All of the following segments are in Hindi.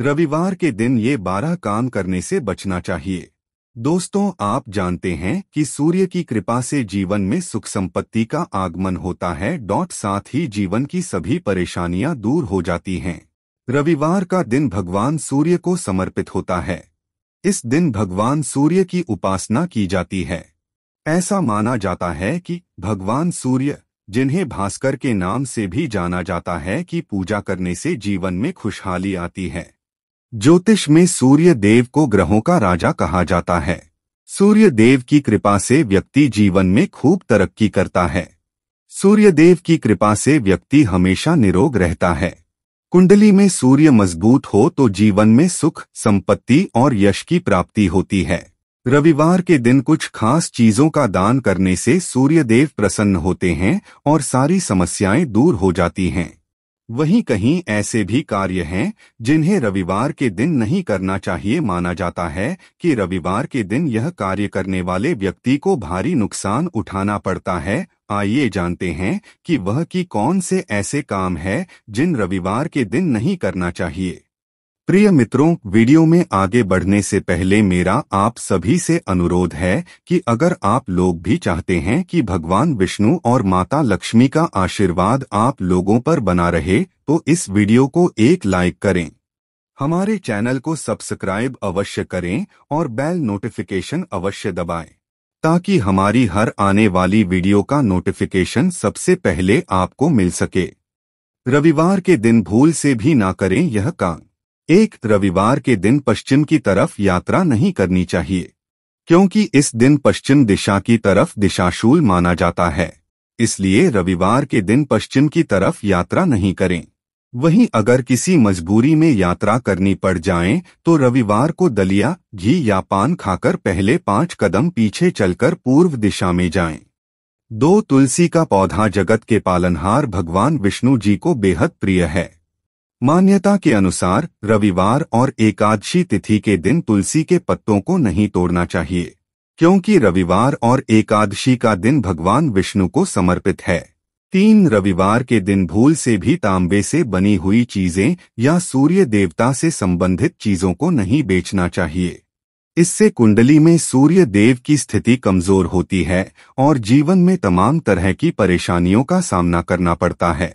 रविवार के दिन ये बारह काम करने से बचना चाहिए दोस्तों आप जानते हैं कि सूर्य की कृपा से जीवन में सुख संपत्ति का आगमन होता है डॉट साथ ही जीवन की सभी परेशानियां दूर हो जाती हैं रविवार का दिन भगवान सूर्य को समर्पित होता है इस दिन भगवान सूर्य की उपासना की जाती है ऐसा माना जाता है कि भगवान सूर्य जिन्हें भास्कर के नाम से भी जाना जाता है कि पूजा करने से जीवन में खुशहाली आती है ज्योतिष में सूर्य देव को ग्रहों का राजा कहा जाता है सूर्य देव की कृपा से व्यक्ति जीवन में खूब तरक्की करता है सूर्य देव की कृपा से व्यक्ति हमेशा निरोग रहता है कुंडली में सूर्य मजबूत हो तो जीवन में सुख संपत्ति और यश की प्राप्ति होती है रविवार के दिन कुछ खास चीजों का दान करने से सूर्य देव प्रसन्न होते हैं और सारी समस्याएं दूर हो जाती हैं वहीं कहीं ऐसे भी कार्य हैं जिन्हें रविवार के दिन नहीं करना चाहिए माना जाता है कि रविवार के दिन यह कार्य करने वाले व्यक्ति को भारी नुकसान उठाना पड़ता है आइए जानते हैं कि वह की कौन से ऐसे काम है जिन रविवार के दिन नहीं करना चाहिए प्रिय मित्रों वीडियो में आगे बढ़ने से पहले मेरा आप सभी से अनुरोध है कि अगर आप लोग भी चाहते हैं कि भगवान विष्णु और माता लक्ष्मी का आशीर्वाद आप लोगों पर बना रहे तो इस वीडियो को एक लाइक करें हमारे चैनल को सब्सक्राइब अवश्य करें और बेल नोटिफिकेशन अवश्य दबाएं ताकि हमारी हर आने वाली वीडियो का नोटिफिकेशन सबसे पहले आपको मिल सके रविवार के दिन भूल से भी ना करें यह काम एक रविवार के दिन पश्चिम की तरफ यात्रा नहीं करनी चाहिए क्योंकि इस दिन पश्चिम दिशा की तरफ दिशाशूल माना जाता है इसलिए रविवार के दिन पश्चिम की तरफ यात्रा नहीं करें वहीं अगर किसी मजबूरी में यात्रा करनी पड़ जाए तो रविवार को दलिया घी या पान खाकर पहले पांच कदम पीछे चलकर पूर्व दिशा में जाएं। दो तुलसी का पौधा जगत के पालनहार भगवान विष्णु जी को बेहद प्रिय है मान्यता के अनुसार रविवार और एकादशी तिथि के दिन तुलसी के पत्तों को नहीं तोड़ना चाहिए क्योंकि रविवार और एकादशी का दिन भगवान विष्णु को समर्पित है तीन रविवार के दिन भूल से भी तांबे से बनी हुई चीजें या सूर्य देवता से संबंधित चीजों को नहीं बेचना चाहिए इससे कुंडली में सूर्य देव की स्थिति कमजोर होती है और जीवन में तमाम तरह की परेशानियों का सामना करना पड़ता है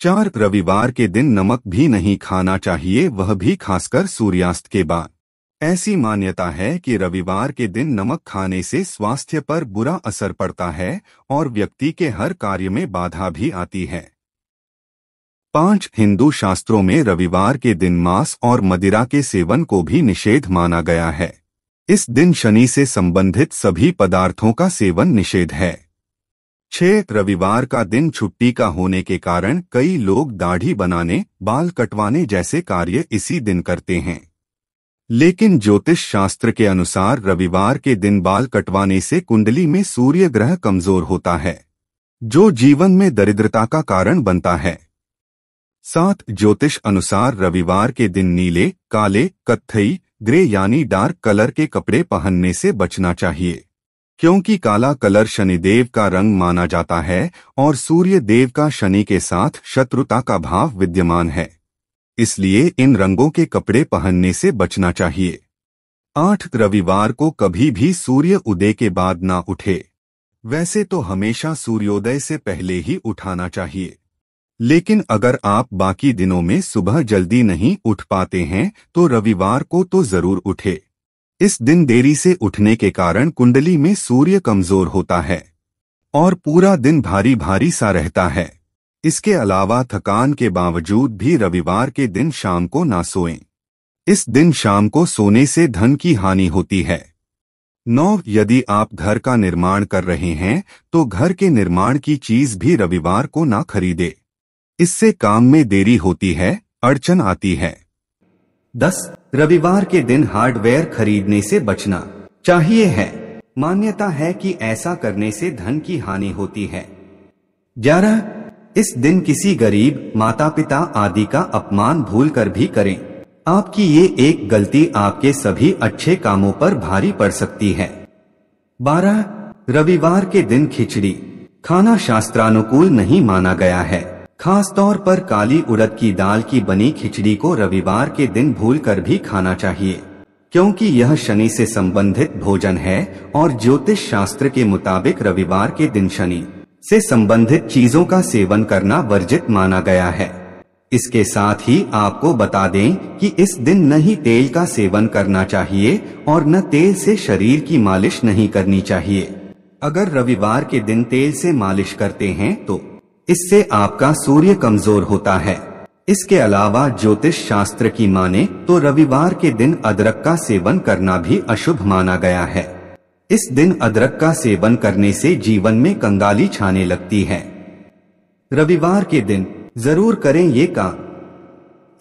चार रविवार के दिन नमक भी नहीं खाना चाहिए वह भी खासकर सूर्यास्त के बाद ऐसी मान्यता है कि रविवार के दिन नमक खाने से स्वास्थ्य पर बुरा असर पड़ता है और व्यक्ति के हर कार्य में बाधा भी आती है पांच हिंदू शास्त्रों में रविवार के दिन मांस और मदिरा के सेवन को भी निषेध माना गया है इस दिन शनि से संबंधित सभी पदार्थों का सेवन निषेध है छह रविवार का दिन छुट्टी का होने के कारण कई लोग दाढ़ी बनाने बाल कटवाने जैसे कार्य इसी दिन करते हैं लेकिन ज्योतिष शास्त्र के अनुसार रविवार के दिन बाल कटवाने से कुंडली में सूर्य ग्रह कमजोर होता है जो जीवन में दरिद्रता का कारण बनता है साथ ज्योतिष अनुसार रविवार के दिन नीले काले कत्थई ग्रे यानी डार्क कलर के कपड़े पहनने से बचना चाहिए क्योंकि काला कलर शनिदेव का रंग माना जाता है और सूर्य देव का शनि के साथ शत्रुता का भाव विद्यमान है इसलिए इन रंगों के कपड़े पहनने से बचना चाहिए आठ रविवार को कभी भी सूर्य उदय के बाद ना उठे वैसे तो हमेशा सूर्योदय से पहले ही उठाना चाहिए लेकिन अगर आप बाकी दिनों में सुबह जल्दी नहीं उठ पाते हैं तो रविवार को तो जरूर उठे इस दिन देरी से उठने के कारण कुंडली में सूर्य कमजोर होता है और पूरा दिन भारी भारी सा रहता है इसके अलावा थकान के बावजूद भी रविवार के दिन शाम को ना सोएं। इस दिन शाम को सोने से धन की हानि होती है नौ यदि आप घर का निर्माण कर रहे हैं तो घर के निर्माण की चीज भी रविवार को ना खरीदे इससे काम में देरी होती है अड़चन आती है दस रविवार के दिन हार्डवेयर खरीदने से बचना चाहिए है मान्यता है कि ऐसा करने से धन की हानि होती है ग्यारह इस दिन किसी गरीब माता पिता आदि का अपमान भूल कर भी करें आपकी ये एक गलती आपके सभी अच्छे कामों पर भारी पड़ सकती है बारह रविवार के दिन खिचड़ी खाना शास्त्रानुकूल नहीं माना गया है खास तौर पर काली उड़द की दाल की बनी खिचड़ी को रविवार के दिन भूल कर भी खाना चाहिए क्योंकि यह शनि से संबंधित भोजन है और ज्योतिष शास्त्र के मुताबिक रविवार के दिन शनि से संबंधित चीजों का सेवन करना वर्जित माना गया है इसके साथ ही आपको बता दें कि इस दिन न ही तेल का सेवन करना चाहिए और न तेल से शरीर की मालिश नहीं करनी चाहिए अगर रविवार के दिन तेल से मालिश करते हैं तो इससे आपका सूर्य कमजोर होता है इसके अलावा ज्योतिष शास्त्र की माने तो रविवार के दिन अदरक का सेवन करना भी अशुभ माना गया है इस दिन अदरक का सेवन करने से जीवन में कंगाली छाने लगती है रविवार के दिन जरूर करें ये काम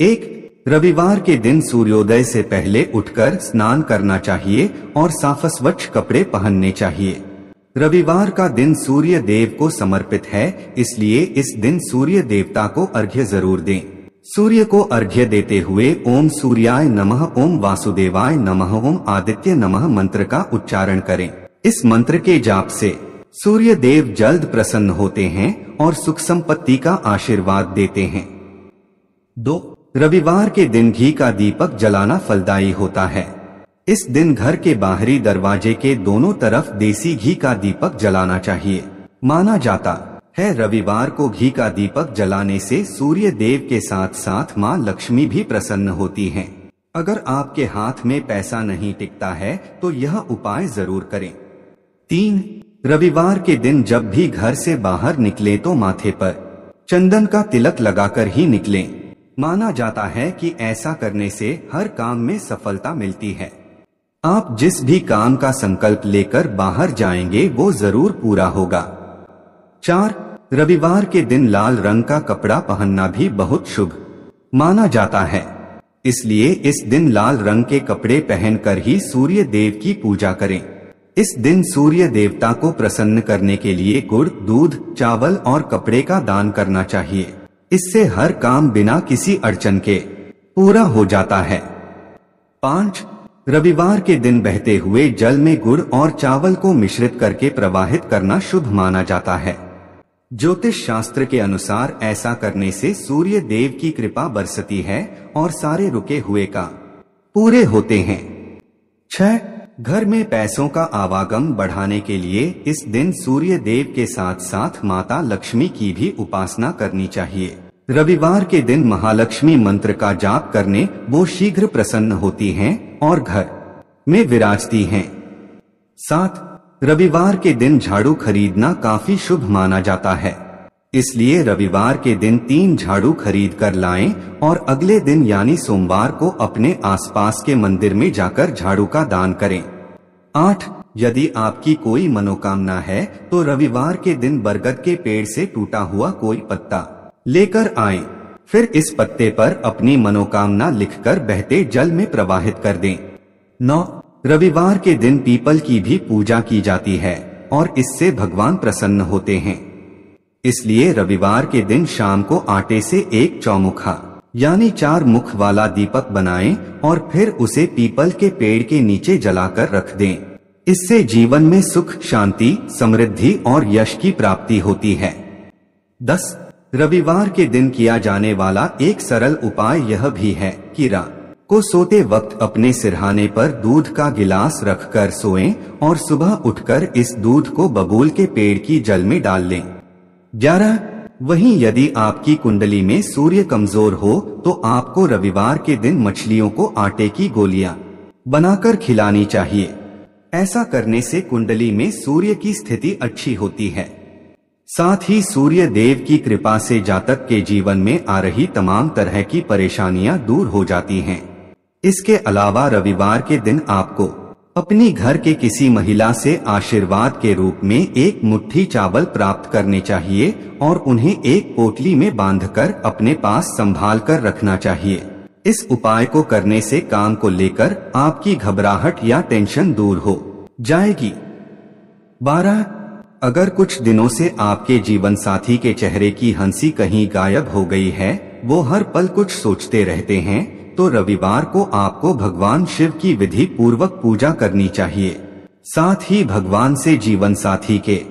एक रविवार के दिन सूर्योदय से पहले उठकर स्नान करना चाहिए और साफ स्वच्छ कपड़े पहनने चाहिए रविवार का दिन सूर्य देव को समर्पित है इसलिए इस दिन सूर्य देवता को अर्घ्य जरूर दें सूर्य को अर्घ्य देते हुए ओम सूर्याय नमः ओम वासुदेवाय नमः ओम आदित्य नमः मंत्र का उच्चारण करें इस मंत्र के जाप से सूर्य देव जल्द प्रसन्न होते हैं और सुख संपत्ति का आशीर्वाद देते हैं दो रविवार के दिन घी का दीपक जलाना फलदायी होता है इस दिन घर के बाहरी दरवाजे के दोनों तरफ देसी घी का दीपक जलाना चाहिए माना जाता है रविवार को घी का दीपक जलाने से सूर्य देव के साथ साथ माँ लक्ष्मी भी प्रसन्न होती हैं। अगर आपके हाथ में पैसा नहीं टिकता है तो यह उपाय जरूर करें तीन रविवार के दिन जब भी घर से बाहर निकले तो माथे पर चंदन का तिलक लगाकर ही निकलें। माना जाता है कि ऐसा करने से हर काम में सफलता मिलती है आप जिस भी काम का संकल्प लेकर बाहर जाएंगे वो जरूर पूरा होगा चार रविवार के दिन लाल रंग का कपड़ा पहनना भी बहुत शुभ माना जाता है इसलिए इस दिन लाल रंग के कपड़े पहनकर ही सूर्य देव की पूजा करें इस दिन सूर्य देवता को प्रसन्न करने के लिए गुड़ दूध चावल और कपड़े का दान करना चाहिए इससे हर काम बिना किसी अड़चन के पूरा हो जाता है पांच रविवार के दिन बहते हुए जल में गुड़ और चावल को मिश्रित करके प्रवाहित करना शुभ माना जाता है ज्योतिष शास्त्र के अनुसार ऐसा करने से सूर्य देव की कृपा बरसती है और सारे रुके हुए का पूरे होते हैं छह घर में पैसों का आवागम बढ़ाने के लिए इस दिन सूर्य देव के साथ साथ माता लक्ष्मी की भी उपासना करनी चाहिए रविवार के दिन महालक्ष्मी मंत्र का जाप करने वो शीघ्र प्रसन्न होती हैं और घर में विराजती हैं। साथ रविवार के दिन झाड़ू खरीदना काफी शुभ माना जाता है इसलिए रविवार के दिन तीन झाड़ू खरीद कर लाएं और अगले दिन यानी सोमवार को अपने आसपास के मंदिर में जाकर झाड़ू का दान करें आठ यदि आपकी कोई मनोकामना है तो रविवार के दिन बरगद के पेड़ से टूटा हुआ कोई पत्ता लेकर आए फिर इस पत्ते पर अपनी मनोकामना लिखकर बहते जल में प्रवाहित कर दें नौ रविवार के दिन पीपल की भी पूजा की जाती है और इससे भगवान प्रसन्न होते हैं इसलिए रविवार के दिन शाम को आटे से एक चौमुखा यानी चार मुख वाला दीपक बनाएं और फिर उसे पीपल के पेड़ के नीचे जलाकर रख दें इससे जीवन में सुख शांति समृद्धि और यश की प्राप्ति होती है दस रविवार के दिन किया जाने वाला एक सरल उपाय यह भी है कि रात को सोते वक्त अपने सिरहाने पर दूध का गिलास रखकर सोएं और सुबह उठकर इस दूध को बबूल के पेड़ की जल में डाल लें ग्यारह वहीं यदि आपकी कुंडली में सूर्य कमजोर हो तो आपको रविवार के दिन मछलियों को आटे की गोलियां बनाकर खिलानी चाहिए ऐसा करने से कुंडली में सूर्य की स्थिति अच्छी होती है साथ ही सूर्य देव की कृपा से जातक के जीवन में आ रही तमाम तरह की परेशानियां दूर हो जाती हैं इसके अलावा रविवार के दिन आपको अपनी घर के किसी महिला से आशीर्वाद के रूप में एक मुट्ठी चावल प्राप्त करने चाहिए और उन्हें एक पोटली में बांधकर अपने पास संभाल कर रखना चाहिए इस उपाय को करने से काम को लेकर आपकी घबराहट या टेंशन दूर हो जाएगी बारह अगर कुछ दिनों से आपके जीवन साथी के चेहरे की हंसी कहीं गायब हो गई है वो हर पल कुछ सोचते रहते हैं तो रविवार को आपको भगवान शिव की विधि पूर्वक पूजा करनी चाहिए साथ ही भगवान से जीवन साथी के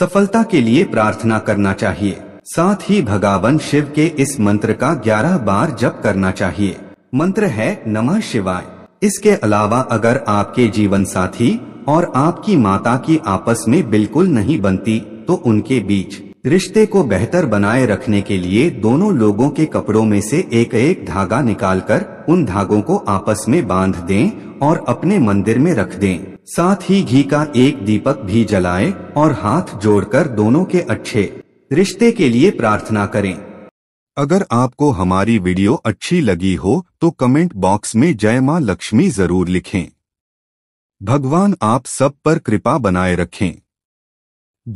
सफलता के लिए प्रार्थना करना चाहिए साथ ही भगवान शिव के इस मंत्र का ग्यारह बार जप करना चाहिए मंत्र है नमः शिवाय इसके अलावा अगर आपके जीवन साथी और आपकी माता की आपस में बिल्कुल नहीं बनती तो उनके बीच रिश्ते को बेहतर बनाए रखने के लिए दोनों लोगों के कपड़ों में से एक एक धागा निकालकर उन धागों को आपस में बांध दें और अपने मंदिर में रख दें साथ ही घी का एक दीपक भी जलाएं और हाथ जोड़कर दोनों के अच्छे रिश्ते के लिए प्रार्थना करें अगर आपको हमारी वीडियो अच्छी लगी हो तो कमेंट बॉक्स में जय माँ लक्ष्मी जरूर लिखें भगवान आप सब पर कृपा बनाए रखें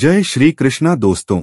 जय श्री कृष्णा दोस्तों